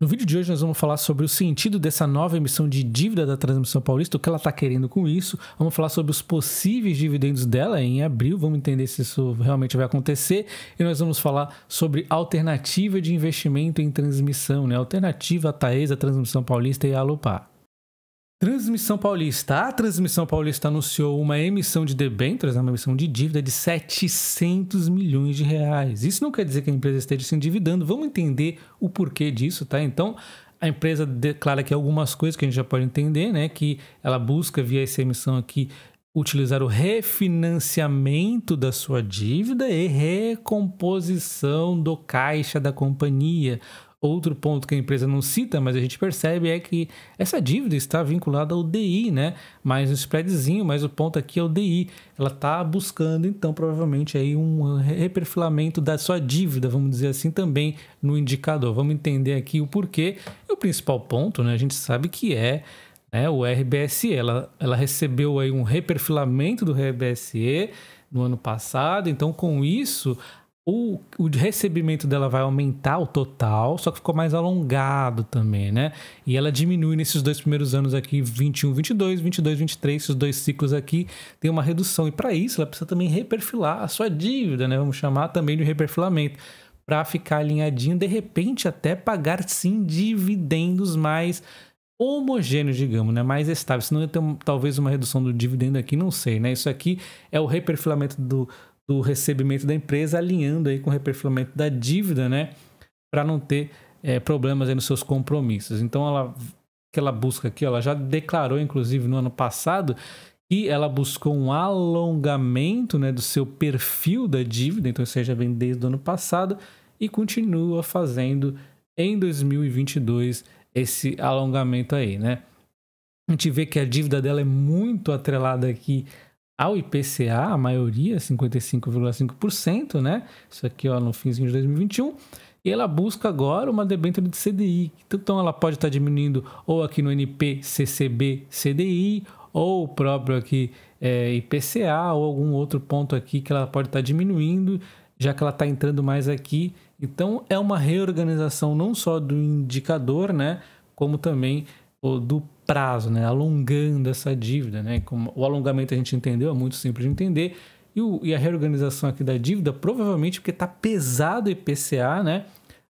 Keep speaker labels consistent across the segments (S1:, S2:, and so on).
S1: No vídeo de hoje nós vamos falar sobre o sentido dessa nova emissão de dívida da Transmissão Paulista, o que ela está querendo com isso. Vamos falar sobre os possíveis dividendos dela em abril, vamos entender se isso realmente vai acontecer. E nós vamos falar sobre alternativa de investimento em transmissão, né? alternativa a Taesa, Transmissão Paulista e a Alupar. Transmissão Paulista. A Transmissão Paulista anunciou uma emissão de debêntures, né, uma emissão de dívida de 700 milhões de reais. Isso não quer dizer que a empresa esteja se endividando. Vamos entender o porquê disso, tá? Então, a empresa declara que algumas coisas que a gente já pode entender, né? Que ela busca, via essa emissão aqui, utilizar o refinanciamento da sua dívida e recomposição do caixa da companhia Outro ponto que a empresa não cita, mas a gente percebe, é que essa dívida está vinculada ao DI, né? Mais um spreadzinho, mas o ponto aqui é o DI. Ela está buscando, então, provavelmente aí um reperfilamento da sua dívida, vamos dizer assim, também no indicador. Vamos entender aqui o porquê. E o principal ponto, né? A gente sabe que é né, o RBSE. Ela, ela recebeu aí um reperfilamento do RBSE no ano passado, então com isso o, o recebimento dela vai aumentar o total, só que ficou mais alongado também, né? E ela diminui nesses dois primeiros anos aqui, 21, 22, 22, 23, esses dois ciclos aqui tem uma redução. E para isso, ela precisa também reperfilar a sua dívida, né? Vamos chamar também de reperfilamento, para ficar alinhadinho, de repente até pagar sim dividendos mais homogêneos, digamos, né? mais estáveis. Senão ia ter talvez uma redução do dividendo aqui, não sei, né? Isso aqui é o reperfilamento do do recebimento da empresa, alinhando aí com o reperfilamento da dívida, né? Para não ter é, problemas aí nos seus compromissos. Então, ela, aquela busca aqui, ela já declarou, inclusive, no ano passado, que ela buscou um alongamento né, do seu perfil da dívida, então seja vem desde o ano passado, e continua fazendo em 2022 esse alongamento aí, né? A gente vê que a dívida dela é muito atrelada aqui ao IPCA, a maioria, 55,5%, né? Isso aqui ó, no finzinho de 2021. E ela busca agora uma debênture de CDI. Então ela pode estar diminuindo ou aqui no NPCCB CDI, ou o próprio aqui é, IPCA, ou algum outro ponto aqui que ela pode estar diminuindo, já que ela está entrando mais aqui. Então é uma reorganização não só do indicador, né? Como também do prazo, né? alongando essa dívida. Né? Como o alongamento a gente entendeu, é muito simples de entender. E, o, e a reorganização aqui da dívida, provavelmente porque está pesado o IPCA, né?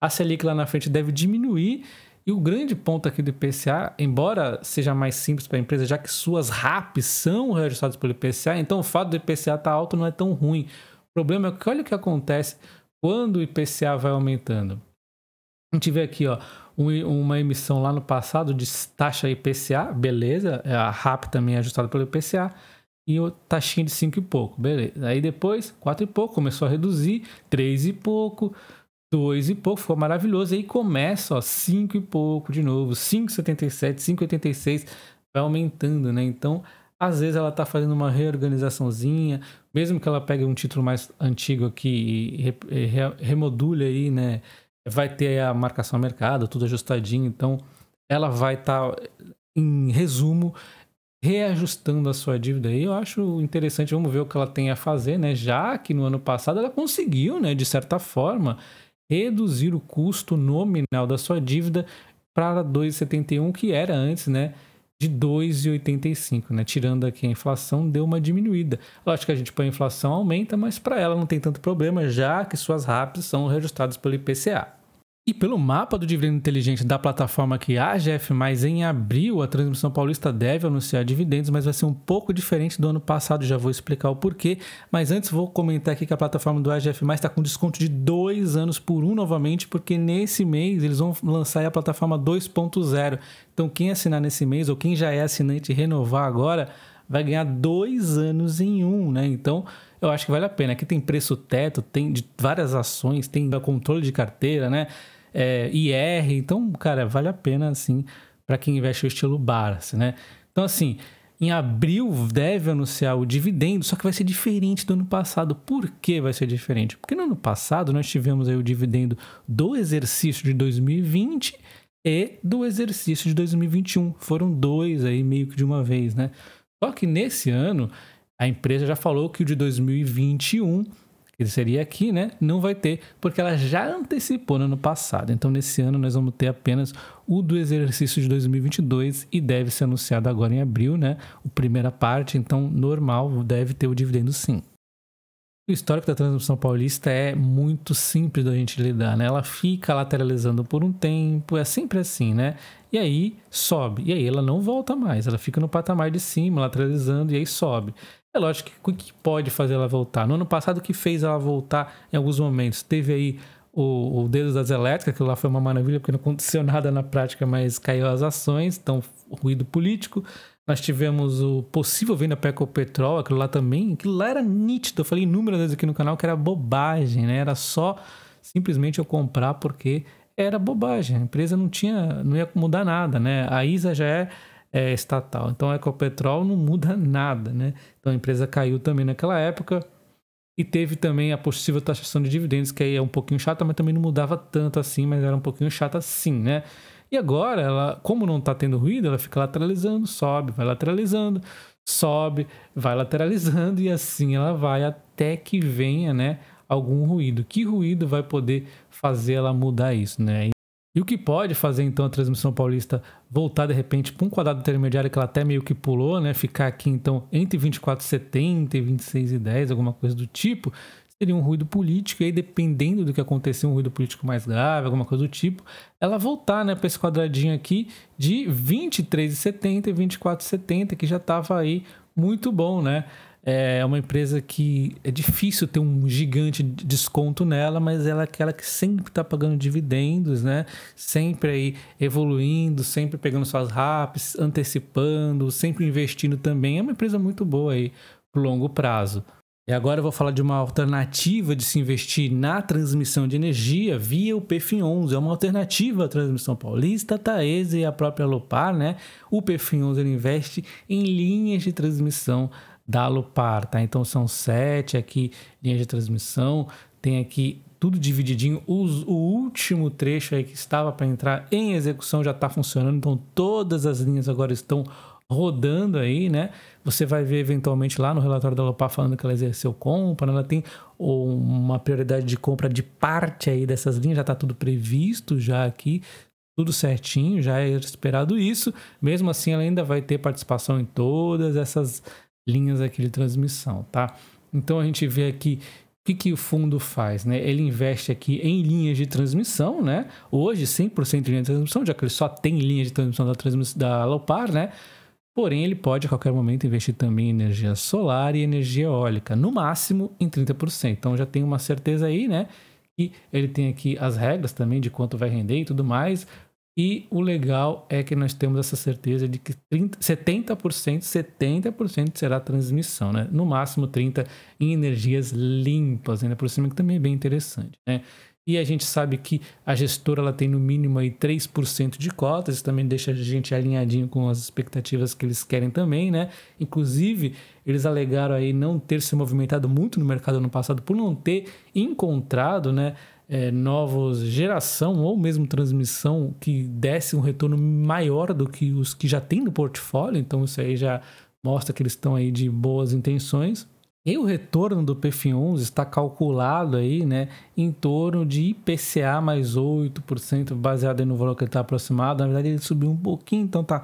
S1: a Selic lá na frente deve diminuir. E o grande ponto aqui do IPCA, embora seja mais simples para a empresa, já que suas RAPs são reajustadas pelo IPCA, então o fato do IPCA estar tá alto não é tão ruim. O problema é que olha o que acontece quando o IPCA vai aumentando. A gente vê aqui, ó, uma emissão lá no passado de taxa IPCA, beleza. É, a RAP também é ajustada pelo IPCA. E o taxinha de 5 e pouco, beleza. Aí depois, 4 e pouco, começou a reduzir, 3 e pouco, 2 e pouco, ficou maravilhoso. Aí começa, ó, 5 e pouco de novo, 5,77, 5,86, vai aumentando, né? Então, às vezes ela está fazendo uma reorganizaçãozinha, mesmo que ela pegue um título mais antigo aqui e remodule aí, né? vai ter a marcação mercado, tudo ajustadinho, então ela vai estar, tá, em resumo, reajustando a sua dívida aí. Eu acho interessante, vamos ver o que ela tem a fazer, né? Já que no ano passado ela conseguiu, né, de certa forma, reduzir o custo nominal da sua dívida para 2,71 que era antes, né? de 2,85, né? Tirando aqui a inflação, deu uma diminuída. Lógico que a gente põe a inflação aumenta, mas para ela não tem tanto problema, já que suas RAPs são reajustadas pelo IPCA. E pelo mapa do dividendo inteligente da plataforma que a Jeff, mas em abril a Transmissão Paulista deve anunciar dividendos, mas vai ser um pouco diferente do ano passado, já vou explicar o porquê. Mas antes vou comentar aqui que a plataforma do AGF está com desconto de dois anos por um novamente, porque nesse mês eles vão lançar a plataforma 2.0. Então quem assinar nesse mês ou quem já é assinante e renovar agora vai ganhar dois anos em um, né? Então eu acho que vale a pena. Aqui tem preço teto, tem várias ações, tem controle de carteira, né? É, IR, então, cara, vale a pena, assim, para quem investe o estilo Barça, né? Então, assim, em abril deve anunciar o dividendo, só que vai ser diferente do ano passado. Por que vai ser diferente? Porque no ano passado nós tivemos aí o dividendo do exercício de 2020 e do exercício de 2021. Foram dois aí meio que de uma vez, né? Só que nesse ano a empresa já falou que o de 2021, que seria aqui, né, não vai ter, porque ela já antecipou no ano passado. Então, nesse ano, nós vamos ter apenas o do exercício de 2022 e deve ser anunciado agora em abril, né, a primeira parte. Então, normal, deve ter o dividendo sim. O histórico da transmissão paulista é muito simples da gente lidar, né? Ela fica lateralizando por um tempo, é sempre assim, né? E aí sobe, e aí ela não volta mais, ela fica no patamar de cima, lateralizando, e aí sobe. É lógico que o que pode fazer ela voltar. No ano passado, o que fez ela voltar em alguns momentos? Teve aí o, o dedo das elétricas, que lá foi uma maravilha, porque não aconteceu nada na prática, mas caiu as ações, então ruído político. Nós tivemos o possível venda Petrol, aquilo lá também, aquilo lá era nítido. Eu falei inúmeras vezes aqui no canal que era bobagem, né? Era só simplesmente eu comprar porque era bobagem. A empresa não tinha, não ia mudar nada, né? A ISA já é é, estatal. Então a Ecopetrol não muda nada, né? Então a empresa caiu também naquela época e teve também a possível taxação de dividendos, que aí é um pouquinho chata, mas também não mudava tanto assim, mas era um pouquinho chata sim, né? E agora, ela, como não está tendo ruído, ela fica lateralizando, sobe, vai lateralizando, sobe, vai lateralizando e assim ela vai até que venha, né, algum ruído. Que ruído vai poder fazer ela mudar isso, né? E o que pode fazer então a transmissão paulista voltar de repente para um quadrado intermediário que ela até meio que pulou, né? Ficar aqui então entre 24,70 e 26,10, alguma coisa do tipo, seria um ruído político. E aí, dependendo do que acontecer, um ruído político mais grave, alguma coisa do tipo, ela voltar, né, para esse quadradinho aqui de 23,70 e 24,70, que já estava aí muito bom, né? É, é uma empresa que é difícil ter um gigante desconto nela, mas ela é aquela que sempre está pagando dividendos, né? Sempre aí evoluindo, sempre pegando suas RAPs, antecipando, sempre investindo também. É uma empresa muito boa aí pro longo prazo. E agora eu vou falar de uma alternativa de se investir na transmissão de energia via o PFIN11. É uma alternativa à transmissão paulista, tá Taesa e a própria Lopar, né? O PFIN11 investe em linhas de transmissão da Alupar, tá? Então são sete aqui linhas de transmissão, tem aqui tudo divididinho. Os, o último trecho aí que estava para entrar em execução já está funcionando, então todas as linhas agora estão rodando aí, né? Você vai ver eventualmente lá no relatório da Lopar falando que ela exerceu compra, né? ela tem uma prioridade de compra de parte aí dessas linhas, já está tudo previsto já aqui, tudo certinho, já é esperado isso. Mesmo assim, ela ainda vai ter participação em todas essas linhas aqui de transmissão, tá? Então a gente vê aqui o que, que o fundo faz, né? Ele investe aqui em linhas de transmissão, né? Hoje 100% em linha de transmissão, já que ele só tem linhas de transmissão da, transmiss... da Lopar, né? Porém, ele pode a qualquer momento investir também em energia solar e energia eólica, no máximo em 30%. Então já tem uma certeza aí, né? E ele tem aqui as regras também de quanto vai render e tudo mais, e o legal é que nós temos essa certeza de que 30, 70%, 70% será transmissão, né? No máximo 30 em energias limpas, ainda né? por cima que também é bem interessante, né? E a gente sabe que a gestora ela tem no mínimo aí 3% de cotas, isso também deixa a gente alinhadinho com as expectativas que eles querem também, né? Inclusive, eles alegaram aí não ter se movimentado muito no mercado no passado por não ter encontrado, né, é, novos geração ou mesmo transmissão que desse um retorno maior do que os que já tem no portfólio. Então isso aí já mostra que eles estão aí de boas intenções. E o retorno do PF11 está calculado aí, né, em torno de IPCA mais 8%, baseado no valor que está aproximado. Na verdade, ele subiu um pouquinho, então tá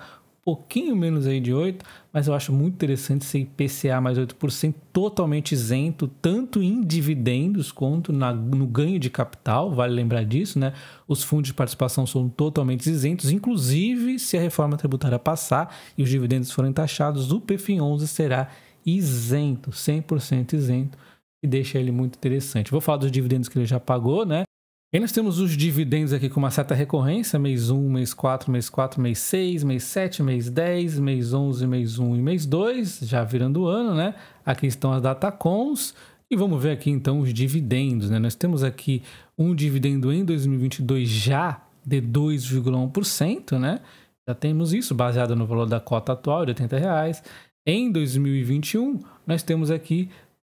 S1: pouquinho menos aí de 8%, mas eu acho muito interessante esse IPCA mais 8% totalmente isento, tanto em dividendos quanto na, no ganho de capital, vale lembrar disso, né? Os fundos de participação são totalmente isentos, inclusive se a reforma tributária passar e os dividendos forem taxados, o PFIN 11 será isento, 100% isento, e deixa ele muito interessante. Vou falar dos dividendos que ele já pagou, né? E nós temos os dividendos aqui com uma certa recorrência, mês 1, mês 4, mês 4, mês 6, mês 7, mês 10, mês 11, mês 1 e mês 2, já virando o ano, né? Aqui estão as datacons e vamos ver aqui então os dividendos, né? Nós temos aqui um dividendo em 2022 já de 2,1%, né? Já temos isso baseado no valor da cota atual de R$ 80. Reais. Em 2021, nós temos aqui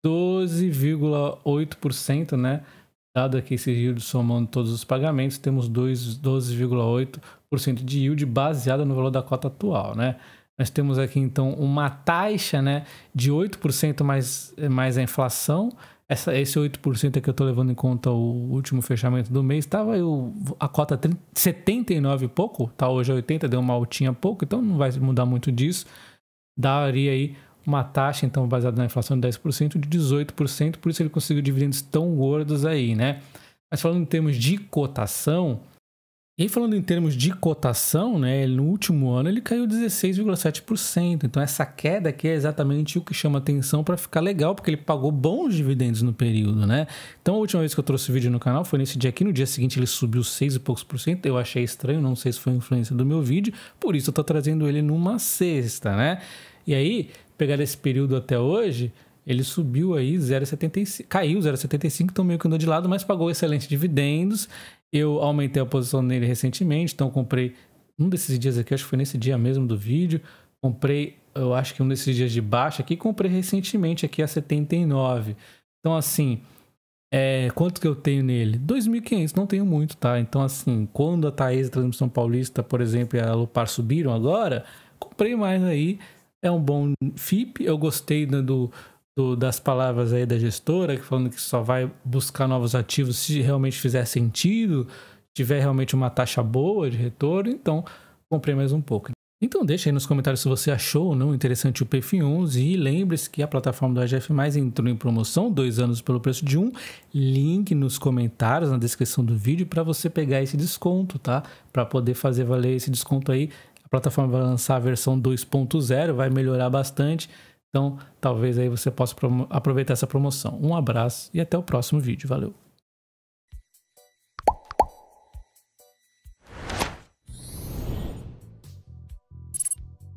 S1: 12,8%, né? Dado aqui esse yield somando todos os pagamentos, temos 12,8% de yield baseado no valor da cota atual, né? Nós temos aqui então uma taxa né, de 8% mais, mais a inflação. Essa, esse 8% é que eu estou levando em conta o último fechamento do mês, estava a cota 30, 79 e pouco, tá hoje 80, deu uma altinha pouco, então não vai mudar muito disso. Daria aí uma taxa, então, baseada na inflação de 10%, de 18%, por isso ele conseguiu dividendos tão gordos aí, né? Mas falando em termos de cotação, e falando em termos de cotação, né, no último ano ele caiu 16,7%. Então essa queda aqui é exatamente o que chama atenção para ficar legal, porque ele pagou bons dividendos no período, né? Então a última vez que eu trouxe vídeo no canal foi nesse dia aqui, no dia seguinte ele subiu 6 e poucos por cento. Eu achei estranho, não sei se foi influência do meu vídeo, por isso eu estou trazendo ele numa sexta, né? E aí, pegar esse período até hoje, ele subiu aí 0,75, caiu 0,75, então meio que andou de lado, mas pagou excelentes dividendos. Eu aumentei a posição nele recentemente, então comprei um desses dias aqui, acho que foi nesse dia mesmo do vídeo, comprei, eu acho que um desses dias de baixa aqui, comprei recentemente aqui a 79. Então assim, é, quanto que eu tenho nele? 2.500, não tenho muito, tá? Então assim, quando a Taesa a Transmissão Paulista, por exemplo, e a Lupar subiram agora, comprei mais aí é um bom FIP. Eu gostei né, do, do, das palavras aí da gestora, falando que só vai buscar novos ativos se realmente fizer sentido, tiver realmente uma taxa boa de retorno. Então, comprei mais um pouco. Então deixa aí nos comentários se você achou ou não interessante o pf 11 e lembre-se que a plataforma do AGF+, entrou em promoção, dois anos pelo preço de um, link nos comentários, na descrição do vídeo, para você pegar esse desconto, tá? Para poder fazer valer esse desconto aí plataforma vai lançar a versão 2.0, vai melhorar bastante. Então, talvez aí você possa aproveitar essa promoção. Um abraço e até o próximo vídeo. Valeu!